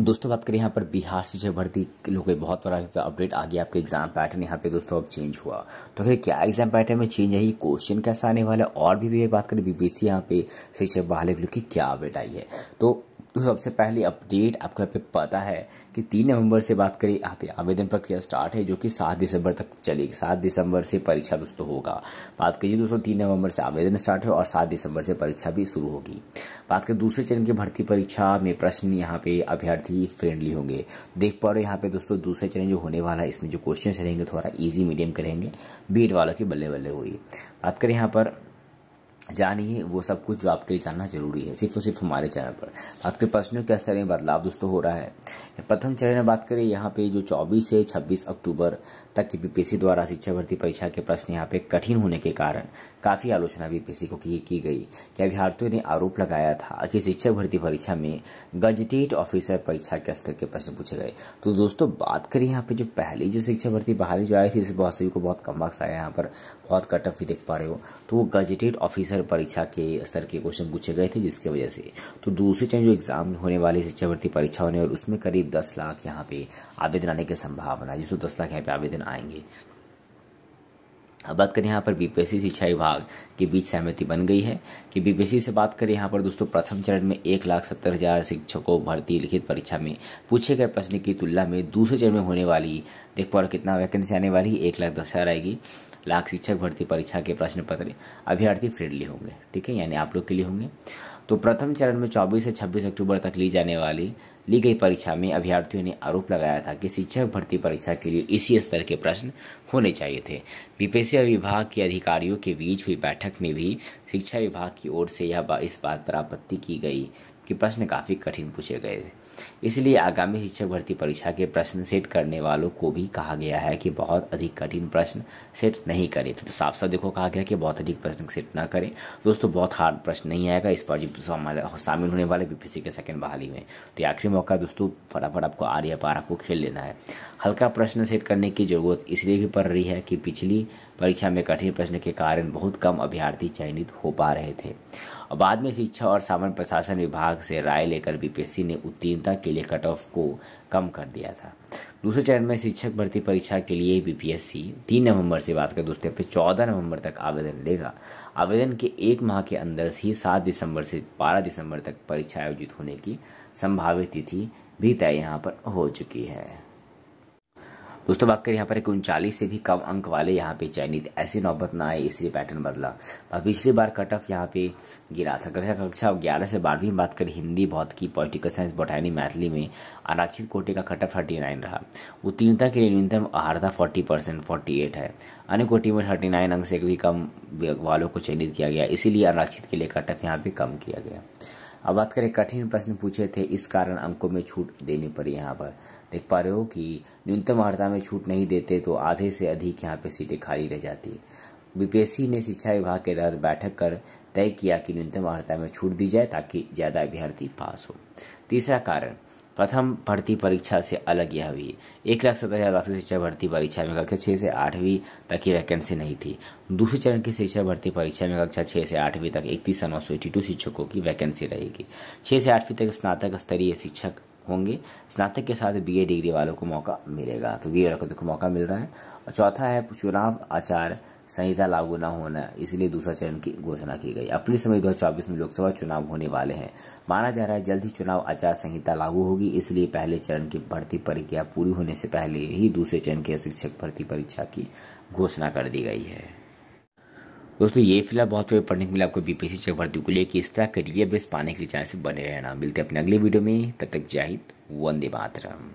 दोस्तों बात करें यहाँ पर बिहार से जो भर्ती लोग बहुत बड़ा अपडेट आ गया आपके एग्जाम पैटर्न यहाँ पे दोस्तों अब चेंज हुआ तो फिर क्या एग्जाम पैटर्न में चेंज आई क्वेश्चन कैसा आने वाला है और भी, भी बात करें बीबीसी यहाँ पे शिक्षक बहाली क्या अपडेट आई है तो तो सबसे पहले अपडेट आपको यहाँ पे पता है कि तीन नवंबर से बात करें यहाँ पे आवेदन प्रक्रिया स्टार्ट है जो कि सात दिसंबर तक चलेगी सात दिसंबर से परीक्षा दोस्तों होगा बात करिए दोस्तों तीन नवंबर से आवेदन स्टार्ट है और सात दिसंबर से परीक्षा भी शुरू होगी बात करें दूसरे चरण की भर्ती परीक्षा में प्रश्न यहाँ पे अभ्यर्थी फ्रेंडली होंगे देख पा रहे यहाँ पे दोस्तों दूसरे चरण जो होने वाला है इसमें जो क्वेश्चन रहेंगे थोड़ा ईजी मीडियम करेंगे बीट वालों की बल्ले बल्ले हुई बात करें यहाँ पर जानिए वो सब कुछ जो आपके लिए जानना जरूरी है सिर्फ और सिर्फ हमारे चैनल पर बात करें पश्चिम के स्तर में बदलाव दोस्तों हो रहा है प्रथम चरण में बात करें यहाँ पे जो 24 से 26 अक्टूबर तक की बीपीसी द्वारा शिक्षा भर्ती परीक्षा के प्रश्न यहाँ पे कठिन होने के कारण काफी आलोचना बीपीसी को की, की गई क्या अभ्यार्थियों ने आरोप लगाया था कि शिक्षा भर्ती परीक्षा में गजटेट ऑफिसर परीक्षा के स्तर के प्रश्न पूछे गए तो दोस्तों बात करें यहाँ पे जो पहली जो शिक्षा भर्ती बहाली जो आई थी इसमें बहुत सभी को बहुत कम मार्क्स आया यहाँ पर बहुत कटअप भी देख पा रहे हो तो वो गजटेट ऑफिसर इधर परीक्षा के स्तर के क्वेश्चन पूछे गए थे जिसकी वजह से तो दूसरी चरण जो एग्जाम होने वाली शिक्षावृत्ति परीक्षा होने और उसमें करीब दस लाख यहाँ पे आवेदन आने की संभावना है जिसको दस लाख यहाँ पे आवेदन आएंगे अब बात करें यहाँ पर बीपीएससी शिक्षा विभाग के बीच सहमति बन गई है कि बीपीएससी से बात करें यहाँ पर दोस्तों प्रथम चरण में एक लाख सत्तर हजार शिक्षकों भर्ती लिखित परीक्षा में पूछे गए प्रश्न की तुलना में दूसरे चरण में होने वाली देखो और कितना वैकेंसी आने वाली एक लाख दस हजार आएगी लाख शिक्षक भर्ती परीक्षा के प्रश्न पत्र अभ्यर्थी फ्रेंडली होंगे ठीक है यानी आप लोग के लिए होंगे तो प्रथम चरण में 24 से 26 अक्टूबर तक ली जाने वाली ली गई परीक्षा में अभ्यर्थियों ने आरोप लगाया था कि शिक्षक भर्ती परीक्षा के लिए इसी स्तर के प्रश्न होने चाहिए थे बीपीएससी विभाग के अधिकारियों के बीच हुई बैठक में भी शिक्षा विभाग की ओर से यह इस बात पर आपत्ति की गई कि प्रश्न काफ़ी कठिन पूछे गए थे इसलिए आगामी शिक्षक भर्ती परीक्षा के प्रश्न सेट करने वालों को भी कहा गया है कि बहुत अधिक कठिन प्रश्न सेट नहीं करें तो साफ साफ देखो कहा गया कि बहुत अधिक प्रश्न सेट ना करें दोस्तों बहुत हार्ड प्रश्न नहीं आएगा इस पर शामिल होने वाले बीपीसी के सेकंड बहाली में तो आखिरी मौका दोस्तों फटाफट आपको आर या पार आपको खेल लेना है हल्का प्रश्न सेट करने की जरूरत इसलिए भी पड़ रही है कि पिछली परीक्षा में कठिन प्रश्न के कारण बहुत कम अभ्यर्थी चयनित हो पा रहे थे और बाद में शिक्षा और सामान्य प्रशासन विभाग से राय लेकर बीपीएससी ने उत्तीर्णता के लिए कट ऑफ को कम कर दिया था दूसरे चरण में शिक्षक भर्ती परीक्षा के लिए बीपीएससी तीन नवंबर से बात कर दूसरे पे चौदह नवंबर तक आवेदन लेगा आवेदन के एक माह के अंदर ही सात दिसंबर से बारह दिसंबर तक परीक्षा आयोजित होने की संभावित तिथि भी तय यहाँ पर हो चुकी है दोस्तों बात करें यहाँ पर एक उनचालीस से भी कम अंक वाले यहाँ पे चयनित ऐसी नौबत ना आए इसलिए पैटर्न बदला और पिछली बार कट ऑफ यहाँ पे गिरा था कक्षा कक्षा ग्यारह से बारहवीं में बात करें हिंदी बहुत की पॉलिटिकल साइंस बोटानी मैथिली में आरक्षित कोटे का कट ऑफ थर्टी नाइन रहा उत्तीर्णता के लिए न्यूनतम आहारता फोर्टी परसेंट फोर्टी एट है अन्य कोटी में थर्टी नाइन अंक से भी कम वालों को चयनित किया गया इसीलिए आरक्षित के लिए कट ऑफ यहाँ पे कम किया गया अब बात करें कठिन प्रश्न पूछे थे इस कारण अंकों में छूट देनी पड़ी यहाँ पर देख पा रहे हो कि न्यूनतम अर्हता में छूट नहीं देते तो आधे से अधिक यहाँ पे सीटें खाली रह जाती है बीपीएससी ने शिक्षा विभाग के तहत बैठक कर तय किया कि न्यूनतम अर्हता में छूट दी जाए ताकि ज़्यादा अभ्यर्थी पास हो तीसरा कारण प्रथम भर्ती परीक्षा से अलग यह हुई एक लाख सत्तर हजार राष्ट्रीय शिक्षा भर्ती परीक्षा में कक्षा छह से आठवीं तक की वैकेंसी नहीं थी दूसरे चरण की शिक्षा भर्ती परीक्षा में कक्षा छह से आठवीं तक इकतीस नौ सौ एटी टू शिक्षकों की वैकेंसी रहेगी छह से आठवीं तक स्नातक स्तरीय शिक्षक होंगे स्नातक के साथ बीए डिग्री वालों को मौका मिलेगा तो बी वालों को मौका मिल रहा है और चौथा है चुनाव आचार संहिता लागू न होना इसलिए दूसरा चरण की घोषणा की गई अप्रैल समय 2024 में लोकसभा चुनाव होने वाले हैं माना जा रहा है जल्द ही चुनाव आचार संहिता लागू होगी इसलिए पहले चरण की भर्ती प्रक्रिया पूरी होने से पहले ही दूसरे चरण की शिक्षक भर्ती परीक्षा की घोषणा कर दी गई है दोस्तों ये फिलहाल बहुत बड़े पढ़ने को लिए आपको बीपीसी चेक भर्ती को लेकर इस तरह करियर बेस पाने के लिए चाहे से बने रहना मिलते हैं अपने अगले वीडियो में तब तक जाहिद वंदे मातरम